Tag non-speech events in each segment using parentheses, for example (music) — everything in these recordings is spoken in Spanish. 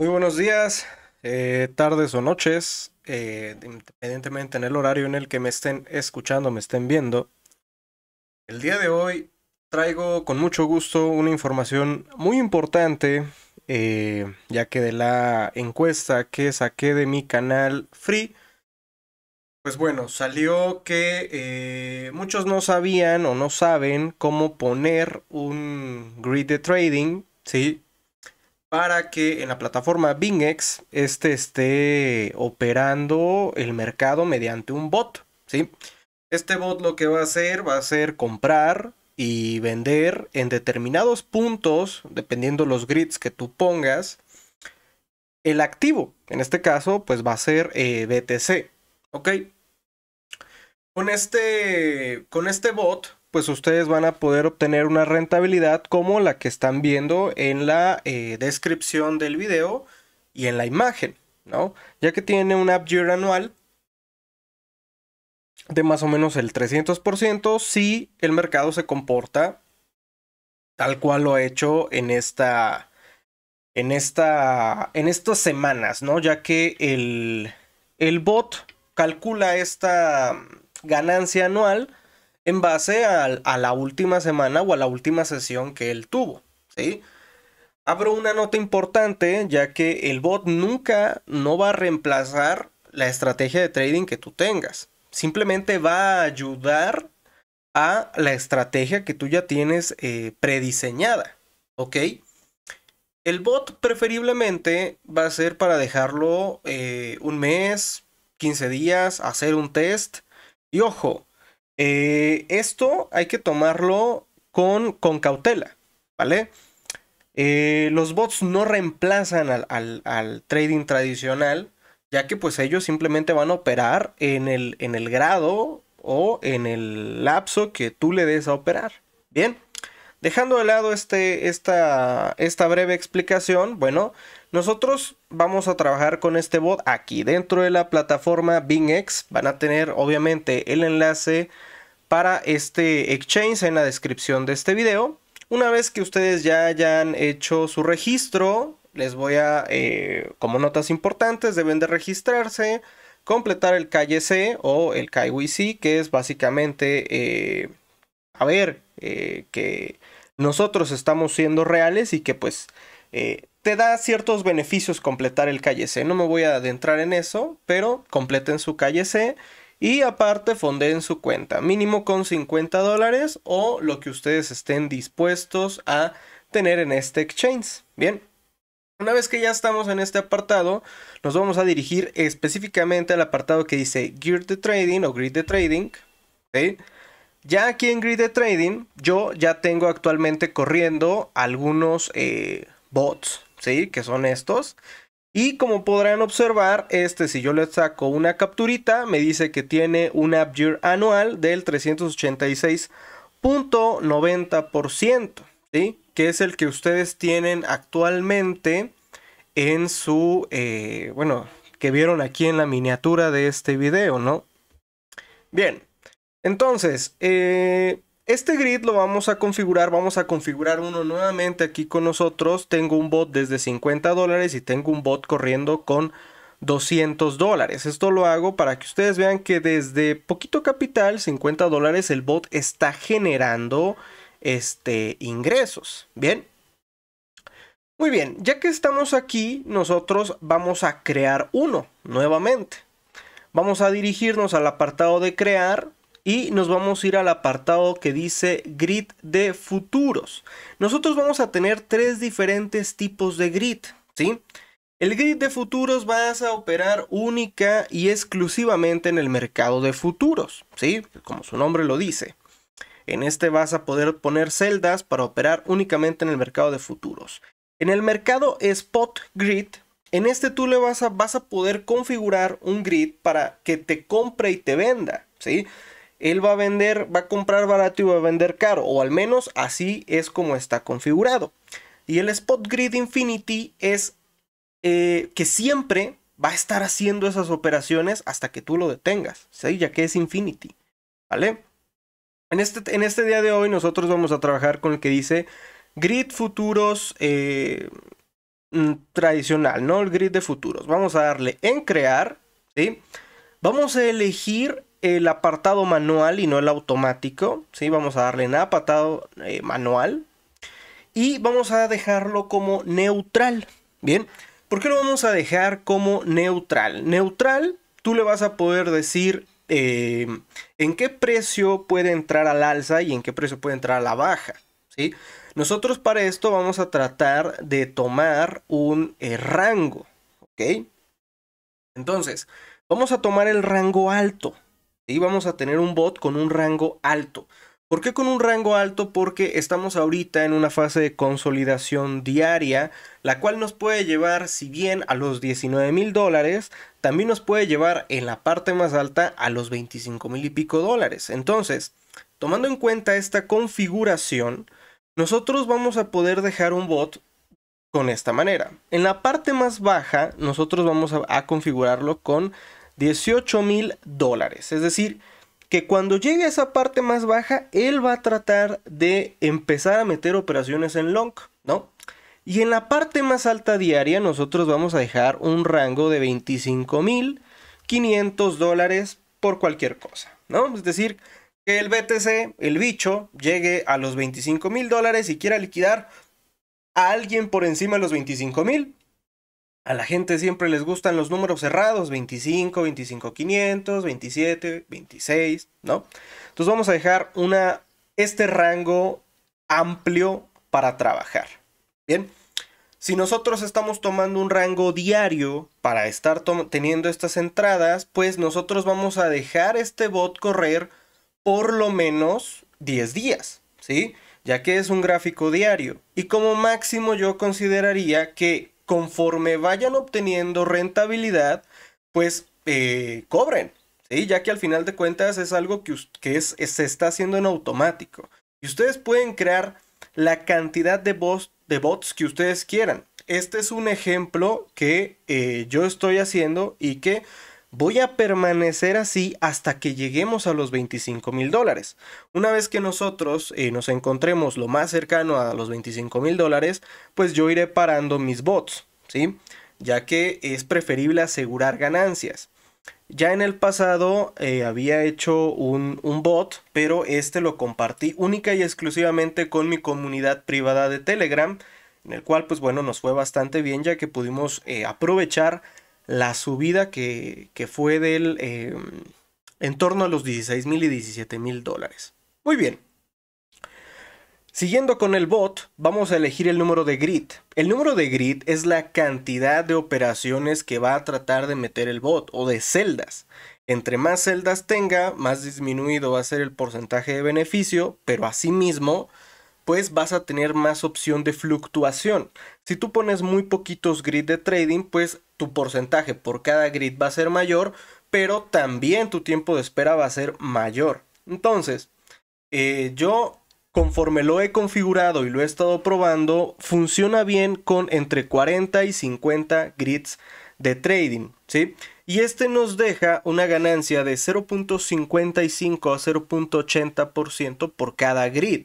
Muy buenos días, eh, tardes o noches, eh, independientemente en el horario en el que me estén escuchando, me estén viendo. El día de hoy traigo con mucho gusto una información muy importante, eh, ya que de la encuesta que saqué de mi canal Free, pues bueno, salió que muchos no sabían o no saben cómo poner un grid de trading, ¿sí? para que en la plataforma BingX este esté operando el mercado mediante un bot, ¿sí? Este bot lo que va a hacer va a ser comprar y vender en determinados puntos, dependiendo los grids que tú pongas, el activo. En este caso, pues va a ser eh, BTC, ¿ok? Con este, con este bot pues ustedes van a poder obtener una rentabilidad como la que están viendo en la eh, descripción del video y en la imagen, ¿no? Ya que tiene un app anual de más o menos el 300% si el mercado se comporta tal cual lo ha hecho en esta en esta en estas semanas, ¿no? Ya que el bot calcula esta ganancia anual en base a, la última semana o a la última sesión que él tuvo. Abro una nota importante ya que el bot nunca no va a reemplazar la estrategia de trading que tú tengas. Simplemente va a ayudar a la estrategia que tú ya tienes eh, prediseñada. ¿Ok? El bot preferiblemente va a ser para dejarlo eh, un mes, 15 días, hacer un test. Y ojo, eh, esto hay que tomarlo con, con cautela, ¿vale? Eh, los bots no reemplazan al, trading tradicional, ya que pues ellos simplemente van a operar en el, en el grado o en el lapso que tú le des a operar. Bien, dejando de lado este, esta, esta breve explicación, bueno, nosotros vamos a trabajar con este bot aquí dentro de la plataforma BingX. Van a tener obviamente el enlace para este exchange en la descripción de este video. Una vez que ustedes ya hayan hecho su registro, les voy a, eh, como notas importantes, deben de registrarse, completar el KYC o el KYC, que es básicamente, eh, a ver, eh, que nosotros estamos siendo reales y que pues te da ciertos beneficios completar el KYC. No me voy a adentrar en eso, pero completen su KYC y aparte fondeen su cuenta, mínimo con 50 dólares o lo que ustedes estén dispuestos a tener en este exchange. Bien. Una vez que ya estamos en este apartado, nos vamos a dirigir específicamente al apartado que dice Gear the Trading o Grid the Trading. Ya aquí en Grid the Trading, yo ya tengo actualmente corriendo algunos eh, bots, ¿sí? que son estos. Y como podrán observar, este si yo le saco una capturita, me dice que tiene un update anual del 386.90%, ¿sí? que es el que ustedes tienen actualmente en su, eh, bueno, que vieron aquí en la miniatura de este video, ¿no? Bien, entonces, eh, este grid lo vamos a configurar, vamos a configurar uno nuevamente aquí con nosotros. Tengo un bot desde 50 dólares y tengo un bot corriendo con 200 dólares. Esto lo hago para que ustedes vean que desde poquito capital, 50 dólares, el bot está generando este, ingresos. Bien. Muy bien, ya que estamos aquí, nosotros vamos a crear uno nuevamente. Vamos a dirigirnos al apartado de crear y nos vamos a ir al apartado que dice grid de futuros. Nosotros vamos a tener tres diferentes tipos de grid, ¿sí? El grid de futuros vas a operar única y exclusivamente en el mercado de futuros, ¿sí? Como su nombre lo dice. En este vas a poder poner celdas para operar únicamente en el mercado de futuros. En el mercado Spot Grid, en este tú le vas a, vas a poder configurar un grid para que te compre y te venda, ¿sí? él va a vender, va a comprar barato y va a vender caro, o al menos así es como está configurado. Y el Spot Grid Infinity es eh, que siempre va a estar haciendo esas operaciones hasta que tú lo detengas, ya que es Infinity, ¿vale? En este, en este día de hoy nosotros vamos a trabajar con el que dice grid futuros eh, mm, tradicional, ¿no? El grid de futuros. Vamos a darle en crear, ¿sí? Vamos a elegir el apartado manual y no el automático. ¿sí? Vamos a darle en apartado eh, manual. Y vamos a dejarlo como neutral. Bien, porque lo vamos a dejar como neutral? Neutral, tú le vas a poder decir eh, en qué precio puede entrar al alza y en qué precio puede entrar a la baja. ¿sí? Nosotros para esto vamos a tratar de tomar un eh, rango. ¿ok? Entonces, vamos a tomar el rango alto. Y vamos a tener un bot con un rango alto. ¿Por qué con un rango alto? Porque estamos ahorita en una fase de consolidación diaria, la cual nos puede llevar, si bien a los 19 mil dólares, también nos puede llevar en la parte más alta a los 25 mil y pico dólares. Entonces, tomando en cuenta esta configuración, nosotros vamos a poder dejar un bot con esta manera. En la parte más baja, nosotros vamos a, a configurarlo con 18 mil dólares. Es decir, que cuando llegue a esa parte más baja, él va a tratar de empezar a meter operaciones en long, ¿no? Y en la parte más alta diaria nosotros vamos a dejar un rango de mil 500 dólares por cualquier cosa, ¿no? Es decir, que el BTC, el bicho, llegue a los 25 mil dólares y quiera liquidar a alguien por encima de los 25 mil, a la gente siempre les gustan los números cerrados, 25, 25, 500, 27, 26, ¿no? Entonces vamos a dejar este rango amplio para trabajar, ¿bien? Si nosotros estamos tomando un rango diario para estar teniendo estas entradas, pues nosotros vamos a dejar este bot correr por lo menos 10 días, ¿sí? Ya que es un gráfico diario. Y como máximo yo consideraría que conforme vayan obteniendo rentabilidad, pues eh, cobren, ¿sí? ya que al final de cuentas es algo que, se está haciendo en automático. Y ustedes pueden crear la cantidad de, bots, que ustedes quieran. Este es un ejemplo que eh, yo estoy haciendo y que voy a permanecer así hasta que lleguemos a los 25 mil dólares. Una vez que nosotros eh, nos encontremos lo más cercano a los 25 mil dólares, pues yo iré parando mis bots, ¿sí? Ya que es preferible asegurar ganancias. Ya en el pasado eh, había hecho un, bot, pero este lo compartí única y exclusivamente con mi comunidad privada de Telegram, en el cual pues bueno nos fue bastante bien ya que pudimos eh, aprovechar la subida que, que fue del eh, en torno a los $16,000 mil y $17,000 mil dólares. Muy bien. Siguiendo con el bot, vamos a elegir el número de grid. El número de grid es la cantidad de operaciones que va a tratar de meter el bot o de celdas. Entre más celdas tenga, más disminuido va a ser el porcentaje de beneficio, pero asimismo pues vas a tener más opción de fluctuación. Si tú pones muy poquitos grids de trading, pues tu porcentaje por cada grid va a ser mayor, pero también tu tiempo de espera va a ser mayor. Entonces, eh, yo conforme lo he configurado y lo he estado probando, funciona bien con entre 40 y 50 grids de trading, ¿sí? Y este nos deja una ganancia de 0.55 a 0.80% por cada grid.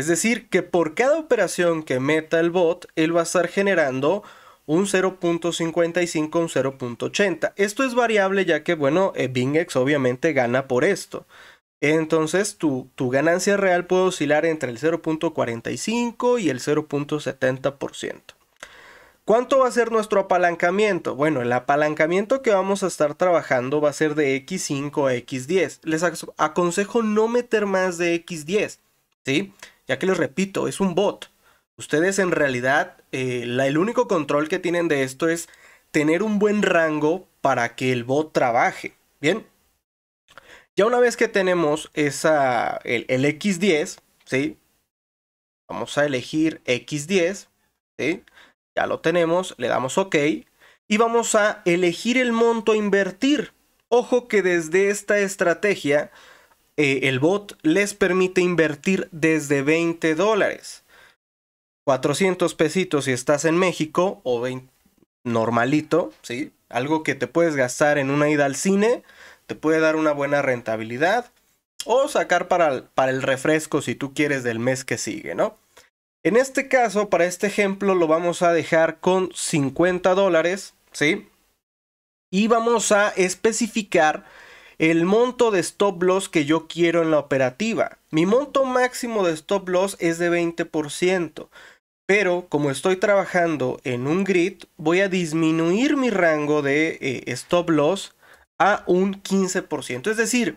Es decir, que por cada operación que meta el bot, él va a estar generando un 0.55, un 0.80. Esto es variable ya que, bueno, eh, BingEx obviamente gana por esto. Entonces tu, tu ganancia real puede oscilar entre el 0.45 y el 0.70%. ¿Cuánto va a ser nuestro apalancamiento? Bueno, el apalancamiento que vamos a estar trabajando va a ser de X5 a X10. Les aconsejo no meter más de X10, ¿sí? ya que les repito, es un bot. Ustedes en realidad, eh, la, el único control que tienen de esto es tener un buen rango para que el bot trabaje. Bien. Ya una vez que tenemos esa, el, el X10, ¿sí? Vamos a elegir X10, ¿sí? Ya lo tenemos, le damos OK y vamos a elegir el monto a invertir. Ojo que desde esta estrategia eh, el bot les permite invertir desde 20 dólares. 400 pesitos si estás en México o 20, normalito, ¿sí? Algo que te puedes gastar en una ida al cine, te puede dar una buena rentabilidad o sacar para, para el refresco si tú quieres del mes que sigue, ¿no? En este caso, para este ejemplo, lo vamos a dejar con 50 dólares, ¿sí? Y vamos a especificar el monto de stop loss que yo quiero en la operativa. Mi monto máximo de stop loss es de 20%, pero como estoy trabajando en un grid, voy a disminuir mi rango de eh, stop loss a un 15%. Es decir,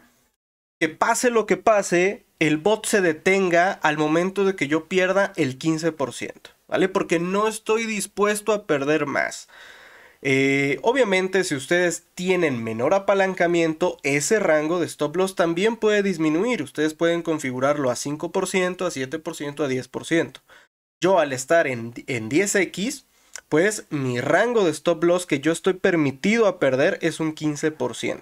que pase lo que pase, el bot se detenga al momento de que yo pierda el 15%, ¿vale? Porque no estoy dispuesto a perder más. Eh, obviamente, si ustedes tienen menor apalancamiento, ese rango de stop loss también puede disminuir. Ustedes pueden configurarlo a 5%, a 7%, a 10%. Yo al estar en, en 10x, pues mi rango de stop loss que yo estoy permitido a perder es un 15%.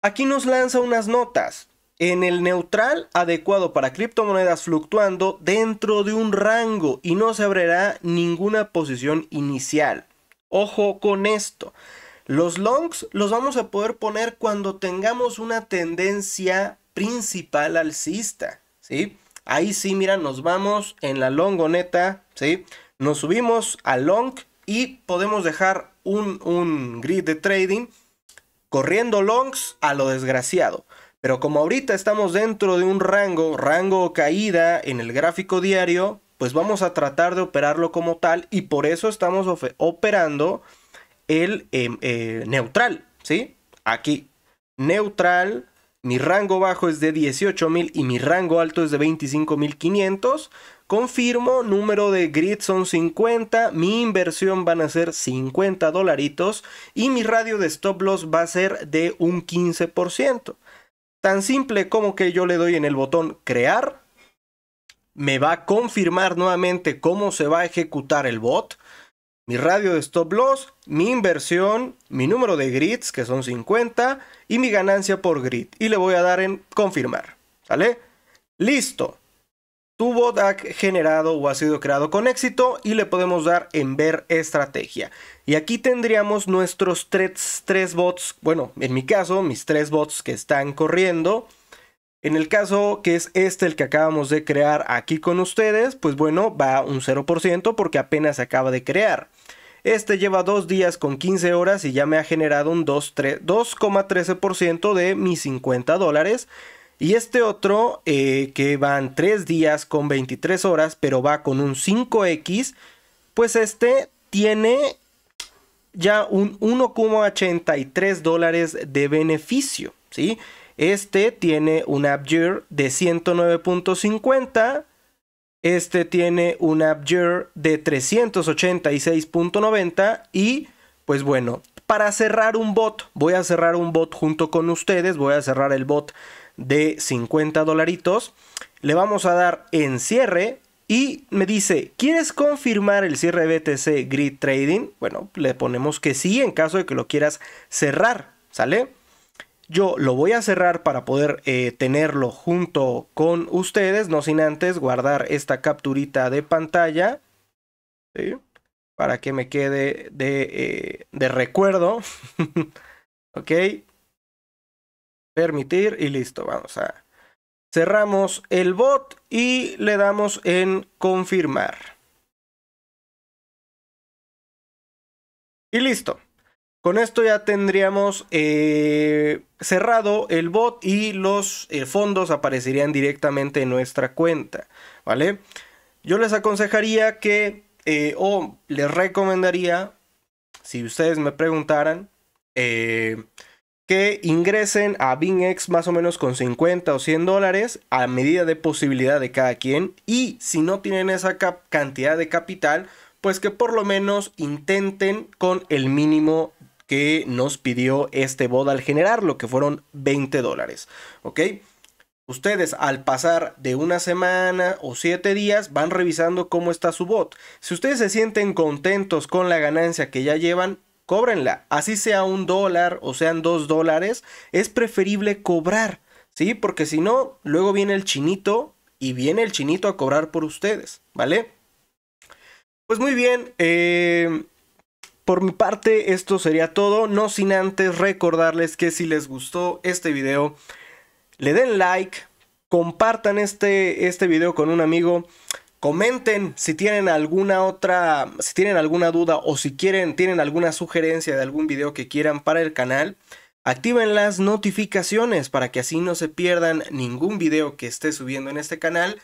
Aquí nos lanza unas notas. En el neutral adecuado para criptomonedas fluctuando dentro de un rango y no se abrirá ninguna posición inicial. Ojo con esto. Los longs los vamos a poder poner cuando tengamos una tendencia principal alcista, ¿sí? Ahí sí, mira, nos vamos en la longoneta, ¿sí? Nos subimos a long y podemos dejar un, un grid de trading corriendo longs a lo desgraciado. Pero como ahorita estamos dentro de un rango, rango caída en el gráfico diario, pues vamos a tratar de operarlo como tal y por eso estamos operando el em, eh, neutral, ¿sí? Aquí, neutral, mi rango bajo es de 18.000 y mi rango alto es de 25.500. Confirmo, número de grid son 50, mi inversión van a ser 50 dolaritos y mi radio de stop loss va a ser de un 15%. Tan simple como que yo le doy en el botón crear me va a confirmar nuevamente cómo se va a ejecutar el bot, mi radio de stop loss, mi inversión, mi número de grids, que son 50, y mi ganancia por grid. Y le voy a dar en confirmar. ¿Sale? Listo. Tu bot ha generado o ha sido creado con éxito y le podemos dar en ver estrategia. Y aquí tendríamos nuestros tres, tres bots, bueno, en mi caso, mis tres bots que están corriendo. En el caso que es este el que acabamos de crear aquí con ustedes, pues bueno, va un 0% porque apenas se acaba de crear. Este lleva 2 días con 15 horas y ya me ha generado un 2,13% de mis 50 dólares. Y este otro eh, que van 3 días con 23 horas pero va con un 5X, pues este tiene ya un 1,83 dólares de beneficio, ¿sí? Este tiene un AppGear de 109.50. Este tiene un AppGear de 386.90. Y pues bueno, para cerrar un bot, voy a cerrar un bot junto con ustedes. Voy a cerrar el bot de 50 dolaritos. Le vamos a dar en cierre. Y me dice, ¿quieres confirmar el cierre BTC Grid Trading? Bueno, le ponemos que sí en caso de que lo quieras cerrar, ¿sale? Yo lo voy a cerrar para poder eh, tenerlo junto con ustedes, no sin antes guardar esta capturita de pantalla. Para que me quede de, eh, de recuerdo. (laughs) ok. Permitir y listo, vamos a... Cerramos el bot y le damos en confirmar. Y listo. Con esto ya tendríamos eh, cerrado el bot y los eh, fondos aparecerían directamente en nuestra cuenta, ¿vale? Yo les aconsejaría que, eh, o les recomendaría, si ustedes me preguntaran, que ingresen a BingX más o menos con 50 o 100 dólares a medida de posibilidad de cada quien. Y si no tienen esa cantidad de capital, pues que por lo menos intenten con el mínimo que nos pidió este bot al generar lo que fueron 20 dólares. ¿Ok? Ustedes al pasar de una semana o siete días van revisando cómo está su bot. Si ustedes se sienten contentos con la ganancia que ya llevan, cóbrenla. Así sea un dólar o sean dos dólares, es preferible cobrar, ¿sí? Porque si no, luego viene el chinito y viene el chinito a cobrar por ustedes, ¿vale? Pues muy bien, eh, por mi parte, esto sería todo, no sin antes recordarles que si les gustó este video, le den like, compartan este, este video con un amigo, comenten si tienen alguna otra, si tienen alguna duda o si quieren, tienen alguna sugerencia de algún video que quieran para el canal. Activen las notificaciones para que así no se pierdan ningún video que esté subiendo en este canal.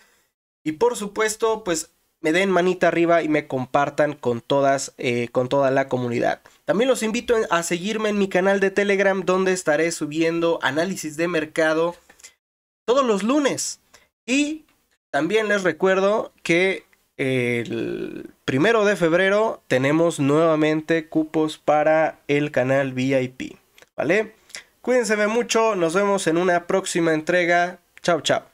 Y por supuesto, pues me den manita arriba y me compartan con todas, eh, con toda la comunidad. También los invito a seguirme en mi canal de Telegram donde estaré subiendo análisis de mercado todos los lunes. Y también les recuerdo que el primero de febrero tenemos nuevamente cupos para el canal VIP. ¿Vale? Cuídense mucho, nos vemos en una próxima entrega. Chao, chao.